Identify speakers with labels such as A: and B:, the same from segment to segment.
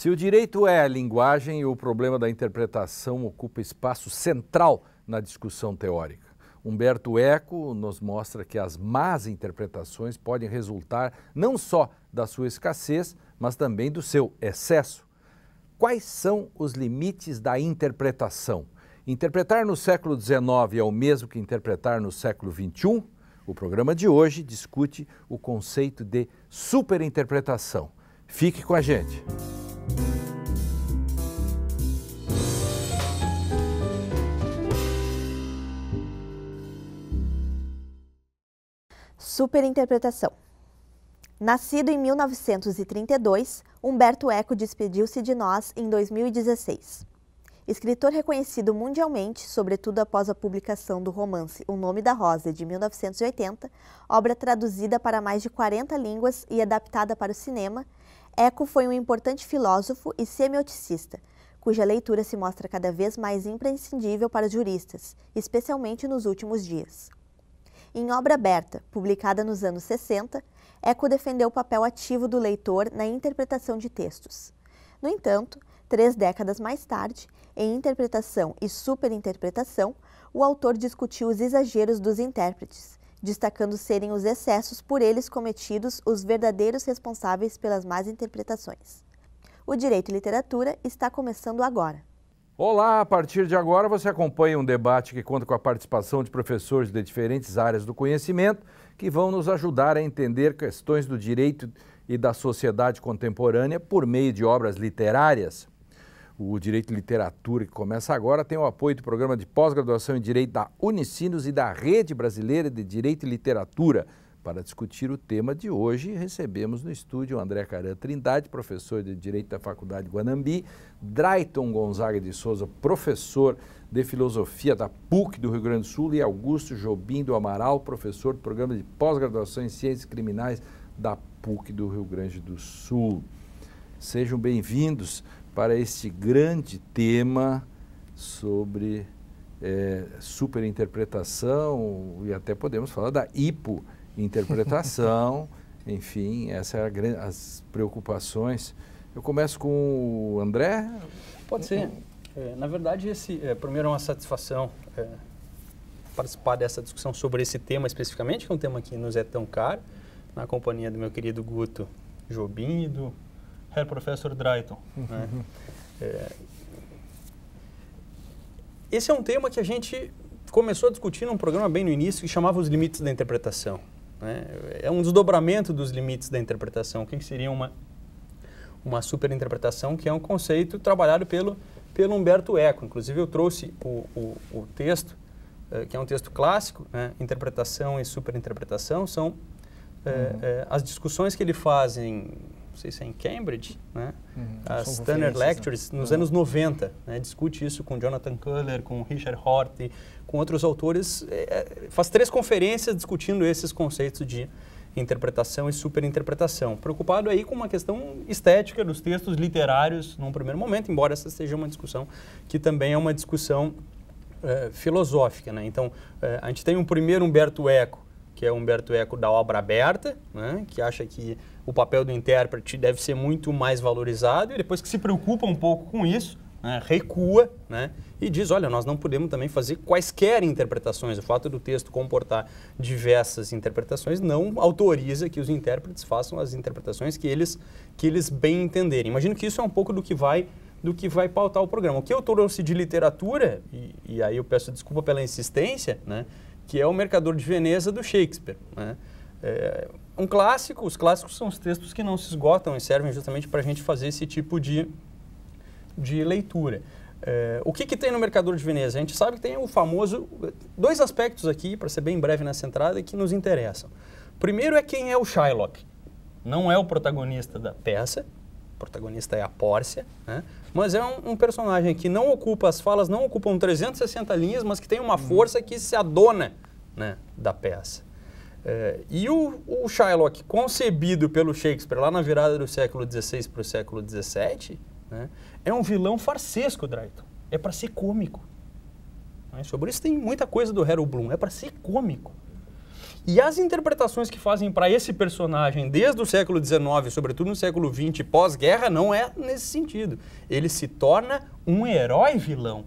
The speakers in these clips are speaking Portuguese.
A: Se o direito é a linguagem, o problema da interpretação ocupa espaço central na discussão teórica. Humberto Eco nos mostra que as más interpretações podem resultar não só da sua escassez, mas também do seu excesso. Quais são os limites da interpretação? Interpretar no século XIX é o mesmo que interpretar no século XXI? O programa de hoje discute o conceito de superinterpretação. Fique com a gente.
B: Superinterpretação. Nascido em 1932, Humberto Eco despediu-se de nós em 2016. Escritor reconhecido mundialmente, sobretudo após a publicação do romance O Nome da Rosa, de 1980, obra traduzida para mais de 40 línguas e adaptada para o cinema, Eco foi um importante filósofo e semioticista, cuja leitura se mostra cada vez mais imprescindível para os juristas, especialmente nos últimos dias. Em obra aberta, publicada nos anos 60, Eco defendeu o papel ativo do leitor na interpretação de textos. No entanto, três décadas mais tarde, em Interpretação e Superinterpretação, o autor discutiu os exageros dos intérpretes, destacando serem os excessos por eles cometidos os verdadeiros responsáveis pelas más interpretações. O Direito e Literatura está começando agora.
A: Olá, a partir de agora você acompanha um debate que conta com a participação de professores de diferentes áreas do conhecimento que vão nos ajudar a entender questões do direito e da sociedade contemporânea por meio de obras literárias. O Direito e Literatura, que começa agora, tem o apoio do programa de pós-graduação em Direito da Unicinos e da Rede Brasileira de Direito e Literatura, para discutir o tema de hoje, recebemos no estúdio André Caran Trindade, professor de Direito da Faculdade Guanambi, Drayton Gonzaga de Souza, professor de Filosofia da PUC do Rio Grande do Sul, e Augusto Jobim do Amaral, professor do Programa de Pós-Graduação em Ciências Criminais da PUC do Rio Grande do Sul. Sejam bem-vindos para este grande tema sobre é, superinterpretação e até podemos falar da hipo interpretação, enfim, essas é as preocupações. Eu começo com o André.
C: Pode ser. É, na verdade, esse é, primeiro é uma satisfação é, participar dessa discussão sobre esse tema especificamente, que é um tema que nos é tão caro, na companhia do meu querido Guto Jobim e do Herr Professor Drayton. Né? Uhum. É, esse é um tema que a gente começou a discutir num programa bem no início que chamava Os Limites da Interpretação. Né? É um desdobramento dos limites da interpretação. O que, seria uma, uma superinterpretação, que é um conceito trabalhado pelo, pelo Humberto Eco. Inclusive, eu trouxe o, o, o texto, eh, que é um texto clássico, né? interpretação e superinterpretação, são eh, uhum. Eh, as discussões que ele faz em não sei se é em Cambridge, né? Uhum. Tanner né? Lectures, né? nos uhum. anos 90, né? discute isso com Jonathan Culler, com Richard Horty, com outros autores, é, é, faz três conferências discutindo esses conceitos de interpretação e superinterpretação, preocupado aí com uma questão estética dos textos literários num primeiro momento, embora essa seja uma discussão que também é uma discussão é, filosófica, né? Então, é, a gente tem um primeiro Humberto Eco, que é Humberto Eco da obra aberta, né, que acha que o papel do intérprete deve ser muito mais valorizado, e depois que se preocupa um pouco com isso, né, recua né, e diz: olha, nós não podemos também fazer quaisquer interpretações. O fato do texto comportar diversas interpretações não autoriza que os intérpretes façam as interpretações que eles, que eles bem entenderem. Imagino que isso é um pouco do que vai do que vai pautar o programa. O que eu trouxe de literatura, e, e aí eu peço desculpa pela insistência, né, que é o Mercador de Veneza do Shakespeare. Né? É, um clássico, os clássicos são os textos que não se esgotam e servem justamente para a gente fazer esse tipo de, de leitura. É, o que, que tem no Mercador de Veneza? A gente sabe que tem o famoso. Dois aspectos aqui, para ser bem breve nessa entrada, que nos interessam. Primeiro é quem é o Shylock. Não é o protagonista da peça, o protagonista é a Pórcia, né? mas é um, um, personagem que não ocupa, as falas não ocupam 360 linhas, mas que tem uma força que se adona né, da peça. É, e o, o, Shylock, concebido pelo Shakespeare lá na virada do século XVI para o século XVII, né, é um vilão farsesco, Drayton. É para ser cômico. Né? Sobre isso tem muita coisa do Harold Bloom. É para ser cômico. E as interpretações que fazem para esse personagem desde o século XIX, sobretudo no século XX, pós-guerra, não é nesse sentido. Ele se torna um herói vilão.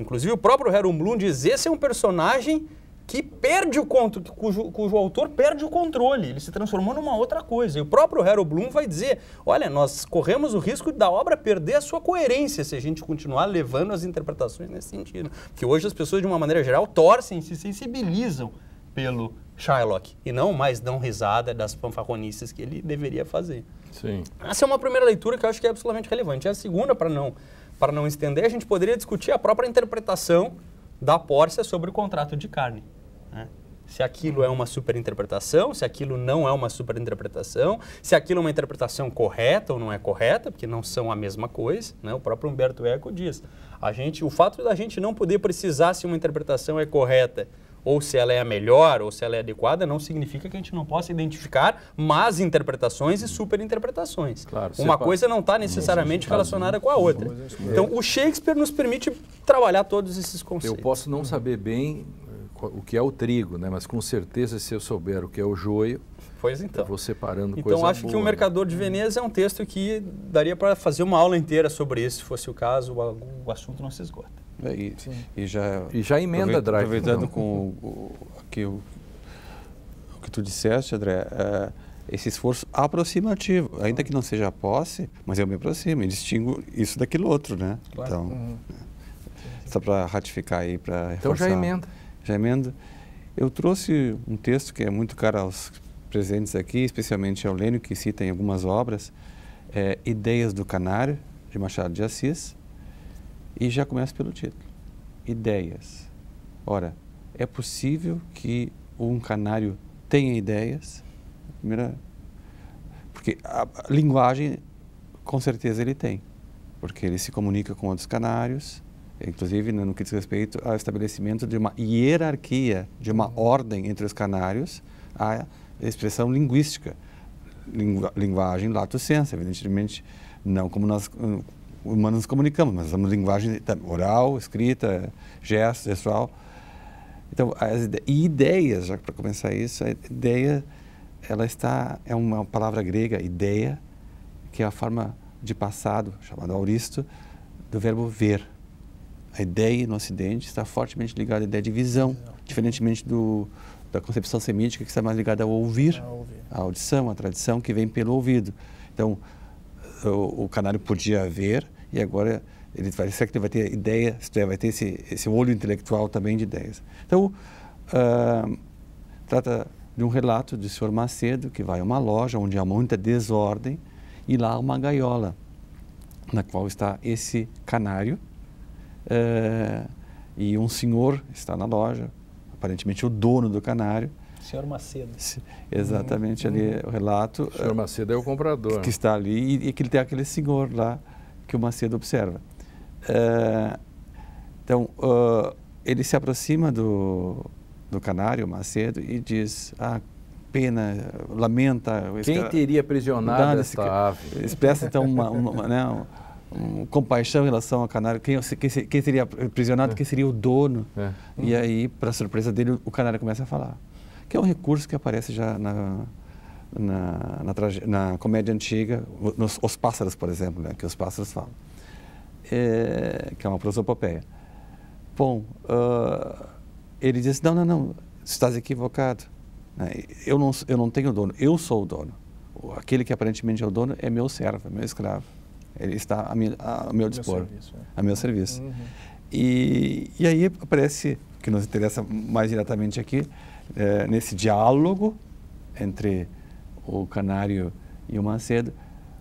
C: Inclusive, o próprio Harold Bloom diz: esse é um personagem que perde o controle, cujo, cujo, autor perde o controle, ele se transformou numa outra coisa. E o próprio Harold Bloom vai dizer: olha, nós corremos o risco da obra perder a sua coerência se a gente continuar levando as interpretações nesse sentido. que hoje as pessoas, de uma maneira geral, torcem, se sensibilizam pelo Sherlock e não mais dão risada das fanfarronices que ele deveria fazer. Sim. Essa é uma primeira leitura que eu acho que é absolutamente relevante. É a segunda, para não para não estender, a gente poderia discutir a própria interpretação da Porsche sobre o contrato de carne. Né? Se aquilo é uma superinterpretação, se aquilo não é uma superinterpretação, se aquilo é uma interpretação correta ou não é correta, porque não são a mesma coisa, né? o próprio Humberto Eco diz. A gente, o fato da gente não poder precisar se uma interpretação é correta ou se ela é a melhor, ou se ela é adequada, não significa que a gente não possa identificar más interpretações e superinterpretações. Claro, Uma coisa não está necessariamente relacionada com a outra. Então, o Shakespeare nos permite
A: trabalhar todos esses conceitos. Eu posso não saber bem eh, o que é o trigo, né? mas com certeza, se eu souber o que é o joio, Pois então. Eu vou separando então, coisa Então acho boa, que o né?
C: Mercador de Veneza é um texto que daria para fazer uma aula inteira sobre isso, se fosse o caso, o assunto não se esgota.
D: Né? E, e, já, e já emenda aproveitando, drive. Aproveitando então. com o, o, que, o, o, que tu disseste, André, é, esse esforço aproximativo, ainda que não seja a posse, mas eu me aproximo e distingo isso daquilo outro, né? Claro. Então, uhum. Né? só para ratificar aí, para Então já emenda. Já emenda. Eu trouxe um texto que é muito caro aos presentes aqui, especialmente ao Lênio, que cita em algumas obras, é, Ideias do Canário, de Machado de Assis, e já começa pelo título: Ideias. Ora, é possível que um canário tenha ideias? Primeira, porque a linguagem, com certeza, ele tem, porque ele se comunica com outros canários, inclusive né, no que diz respeito ao estabelecimento de uma hierarquia, de uma uhum. ordem entre os canários, a expressão linguística. Lingu linguagem lato senso, evidentemente, não como nós hum, humanos nos comunicamos, mas usamos linguagem oral, escrita, gesto, gestual. Então, as, e ideias, já para começar isso, a ideia, ela está, é uma palavra grega, ideia, que é a forma de passado, chamada auristo, do verbo ver. A ideia no Ocidente está fortemente ligada à ideia de visão, diferentemente do, da concepção semítica, que está mais ligada ao ouvir, à audição, à tradição, que vem pelo ouvido. Então, o, o canário podia ver e agora ele vai, será que ele vai ter ideia, vai ter esse, esse olho intelectual também de ideias. Então, uh, trata de um relato de Sr. Macedo, que vai a uma loja onde há muita desordem e lá há uma gaiola, na qual está esse canário uh, e um senhor está na loja, aparentemente o dono do canário,
C: Senhor Macedo. Exatamente, hum, ali hum. o
D: relato. O senhor eh, Macedo é o comprador. Que está ali e, e, que ele tem aquele senhor lá que o Macedo observa. Eh, então, uh, ele se aproxima do, do canário, Macedo, e diz: Ah, pena, lamenta. Quem teria aprisionado essa cara, ave? Expressa então uma, uma né, um, compaixão em relação ao canário. Quem, quem, quem teria aprisionado? É. Quem seria o dono? É. E aí, para surpresa dele, o canário começa a falar que é um recurso que aparece já na, na, na, na comédia antiga, nos, Os Pássaros, por exemplo, né, que os pássaros falam, é, que é uma prosopopeia. Bom, uh, ele diz, não, não, não, estás equivocado. Né, eu não, eu não tenho dono, eu sou o dono. Aquele que aparentemente é o dono é meu servo, é meu escravo. Ele está a, a, a meu dispor, meu serviço, é. a meu serviço. Uhum. E, e aí aparece, que nos interessa mais diretamente aqui, é, nesse diálogo entre o canário e o Macedo,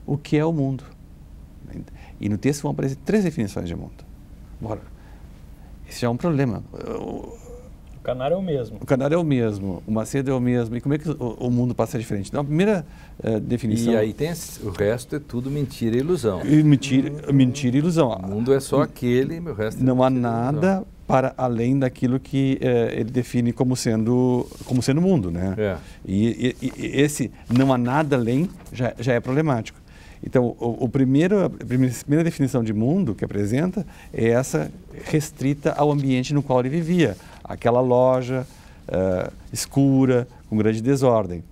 D: o que é o mundo. E no texto vão aparecer três definições de mundo. Bora. Esse é um problema. O
C: canário é o mesmo. O
D: canário é o mesmo, o Macedo é o mesmo. E como é que o, o mundo passa diferente? Então, a primeira uh, definição. E aí tem esse, o resto é tudo mentira e ilusão. E mentira, hum, mentira e ilusão. O mundo é só aquele, meu resto é Não há nada ilusão para além daquilo que eh, ele define como sendo como sendo mundo, né? É. E, e, e, esse não há nada além já, já é problemático. Então, o, o primeiro, a primeira definição de mundo que apresenta é essa restrita ao ambiente no qual ele vivia, aquela loja uh, escura com grande desordem.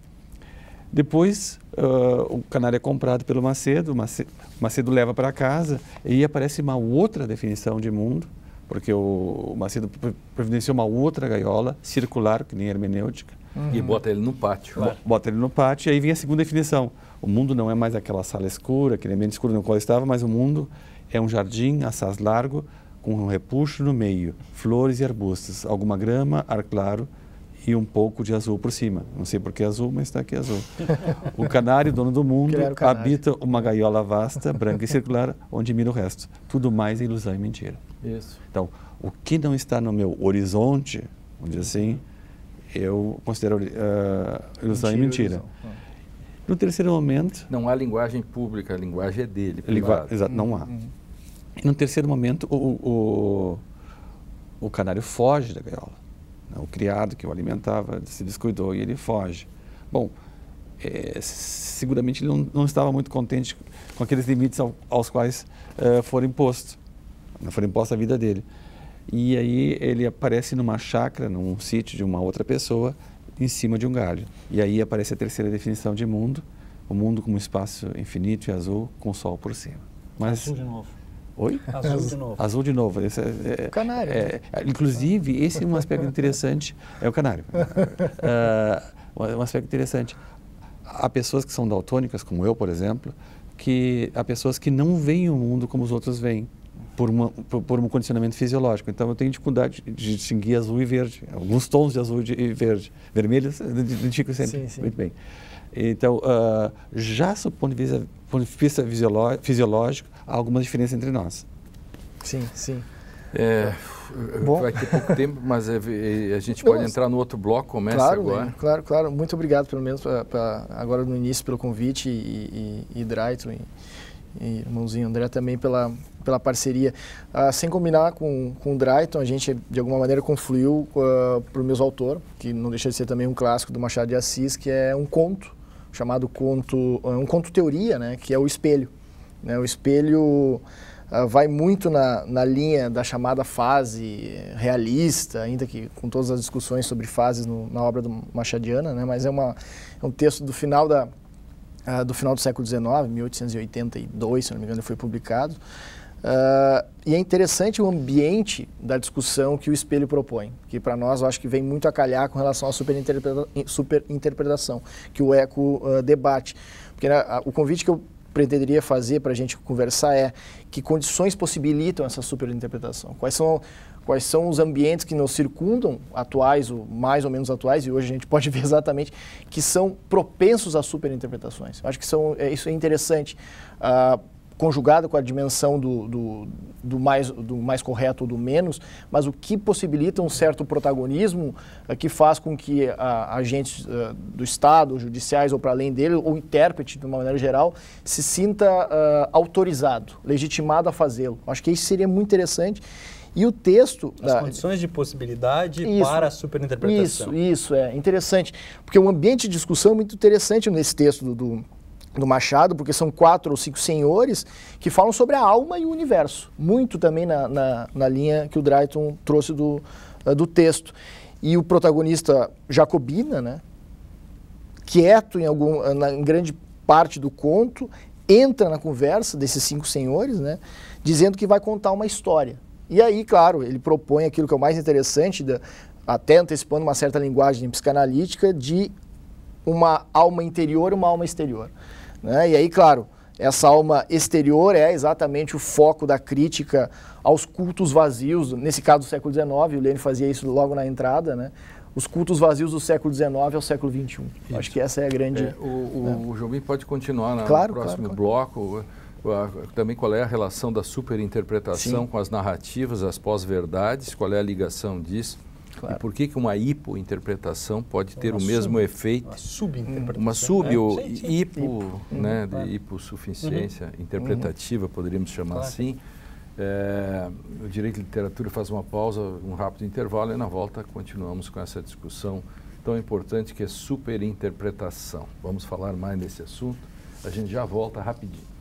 D: Depois, uh, o canário é comprado pelo Macedo, Macedo, Macedo leva para casa e aí aparece uma outra definição de mundo porque o Macedo providenciou uma outra gaiola circular, que nem hermenêutica. Uhum. E bota
A: ele no pátio.
D: Bota ele no pátio e aí vem a segunda definição. O mundo não é mais aquela sala escura, aquele ambiente escuro no qual estava, mas o mundo é um jardim assaz largo com um repuxo no meio, flores e arbustos, alguma grama, ar claro, e um pouco de azul por cima. Não sei por que azul, mas está aqui azul. O canário, dono do mundo, habita uma gaiola vasta, branca e circular, onde mira o resto. Tudo mais é ilusão e mentira. Isso. Então, o que não está no meu horizonte, vamos dizer assim, eu considero uh, ilusão mentira, e mentira.
A: Ilusão. No terceiro momento... Não há linguagem pública, a
D: linguagem é dele. Exato, não há. Uhum. no terceiro momento, o, o, o canário foge da gaiola né, o criado que o alimentava se descuidou e ele foge. Bom, é, seguramente ele não, não, estava muito contente com aqueles limites ao, aos quais uh, foi imposto, né, foi imposta a vida dele. E aí ele aparece numa chácara, num sítio de uma outra pessoa, em cima de um galho. E aí aparece a terceira definição de mundo, o mundo como um espaço infinito e azul com o sol por cima. Mas, azul assim de novo. Oi? Azul, de novo. Azul de novo. Esse é, é,
E: canário. É, né?
D: é, inclusive, esse é um aspecto interessante. É o canário. uh, um aspecto interessante. Há pessoas que são daltônicas, como eu, por exemplo, que há pessoas que não veem o mundo como os outros veem por, uma, por, por, um condicionamento fisiológico. Então eu tenho dificuldade de distinguir azul e verde, alguns tons de azul e verde. Vermelho, identifico sempre sim, sim. muito bem. Então, uh, já do ponto de vista, ponto de vista fisiológico, há alguma diferença entre nós. Sim, sim. É, é Bom. Vai ter pouco tempo, mas é, é, a gente pode entrar no outro bloco, começa claro, agora. Né?
E: Claro, claro. Muito obrigado, pelo menos, pra, pra, agora no início, pelo convite e, e, e Draito e, e irmãozinho André também pela pela parceria. Ah, sem combinar com, com o Drayton, a gente de alguma maneira confluiu uh, ah, para o mesmo autor, que não deixa de ser também um clássico do Machado de Assis, que é um conto, chamado conto, ah, um conto teoria, né, que é o espelho. Né? O espelho uh, vai muito na, na linha da chamada fase realista, ainda que com todas as discussões sobre fases no, na obra do Machadiana, né? mas é, uma, é um texto do final da, do final do século XIX, 1882, se não me engano, ele foi publicado, Uh, e é interessante o ambiente da discussão que o espelho propõe, que para nós eu acho que vem muito a calhar com relação à superinterpretação, que o ECO uh, debate. Porque né, o convite que eu pretenderia fazer para a gente conversar é que condições possibilitam essa superinterpretação? Quais são, quais são os ambientes que nos circundam, atuais ou mais ou menos atuais, e hoje a gente pode ver exatamente, que são propensos a superinterpretações? Eu acho que são, é, isso é interessante. Uh, conjugada com a dimensão do, do, do, mais, do mais correto ou do menos, mas o que possibilita um certo protagonismo é, que faz com que eh, a, agentes eh, do Estado, judiciais ou para além dele, ou intérprete de uma maneira geral, se sinta autorizado, legitimado a fazê-lo. Acho que isso seria muito interessante. E o texto. As da... condições de
C: possibilidade isso, para a superinterpretação.
E: Isso, isso, é interessante. Porque o ambiente de discussão é muito interessante nesse texto do, do do Machado, porque são quatro ou cinco senhores que falam sobre a alma e o universo, muito também na, na, na linha que o Drayton trouxe do, uh, do texto. E o protagonista Jacobina, né, quieto em, algum, eh, na, em grande parte do conto, entra na conversa desses cinco senhores, né, dizendo que vai contar uma história. E aí, claro, ele propõe aquilo que é o mais interessante, da, até antecipando uma certa linguagem psicanalítica, de uma alma interior e uma alma exterior. Né? E aí, claro, essa alma exterior é exatamente o foco da crítica aos cultos vazios, nesse caso do século XIX, o Lênin fazia isso logo na entrada, né? os cultos vazios do século XIX ao século XXI. Isso. Acho que essa é a grande... É, o, o, é. Jobim pode continuar claro, no próximo
A: claro, bloco. Também qual é a relação da superinterpretação Sim. com as narrativas, as pós-verdades, qual é a ligação disso. Claro. E por que, que uma hipointerpretação pode ter uma o mesmo sub, efeito? Uma subinterpretação. Uma sub, é, ou sim, hipo, hipo né, uhum, claro. hipossuficiência uhum. interpretativa, poderíamos chamar claro. Uhum. assim. É, o Direito de Literatura faz uma pausa, um rápido intervalo, e na volta continuamos com essa discussão tão importante que é superinterpretação. Vamos falar mais desse assunto. A gente já volta rapidinho.